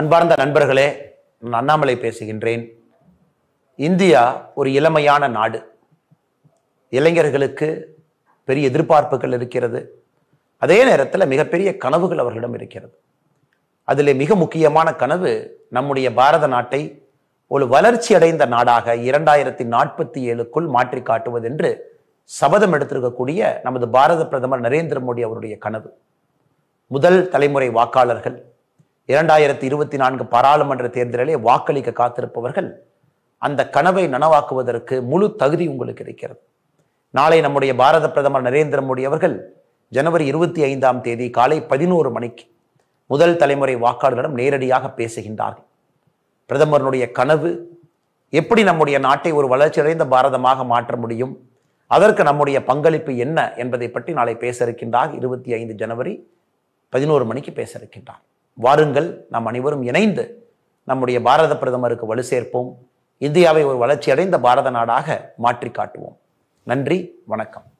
அன்பார்ந்த நண்பர்களே நான் அண்ணாமலை பேசுகின்றேன் இந்தியா ஒரு இளமையான நாடு இளைஞர்களுக்கு பெரிய எதிர்பார்ப்புகள் இருக்கிறது அதே நேரத்தில் மிகப்பெரிய கனவுகள் அவர்களிடம் இருக்கிறது அதில் மிக முக்கியமான கனவு நம்முடைய பாரத நாட்டை ஒரு வளர்ச்சி அடைந்த நாடாக இரண்டாயிரத்தி நாற்பத்தி ஏழுக்குள் மாற்றி காட்டுவது என்று சபதம் எடுத்திருக்கக்கூடிய நமது பாரத பிரதமர் நரேந்திர மோடி அவருடைய கனவு முதல் தலைமுறை வாக்காளர்கள் இரண்டாயிரத்தி இருபத்தி நான்கு பாராளுமன்ற தேர்தலிலே வாக்களிக்க காத்திருப்பவர்கள் அந்த கனவை நனவாக்குவதற்கு முழு தகுதி உங்களுக்கு இருக்கிறது நாளை நம்முடைய பாரத பிரதமர் நரேந்திர மோடி அவர்கள் ஜனவரி இருபத்தி ஐந்தாம் தேதி காலை பதினோரு மணிக்கு முதல் தலைமுறை வாக்காளர்களிடம் நேரடியாக பேசுகின்றார்கள் பிரதமருடைய கனவு எப்படி நம்முடைய நாட்டை ஒரு வளர்ச்சியடைந்த பாரதமாக மாற்ற முடியும் அதற்கு நம்முடைய பங்களிப்பு என்ன என்பதை பற்றி நாளை பேச இருக்கின்றார் இருபத்தி ஐந்து ஜனவரி பதினோரு மணிக்கு பேச இருக்கின்றார் வாருங்கள் நாம் அனைவரும் இணைந்து நம்முடைய பாரத பிரதமருக்கு வலு சேர்ப்போம் இந்தியாவை ஒரு வளர்ச்சியடைந்த பாரத நாடாக மாற்றி காட்டுவோம் நன்றி வணக்கம்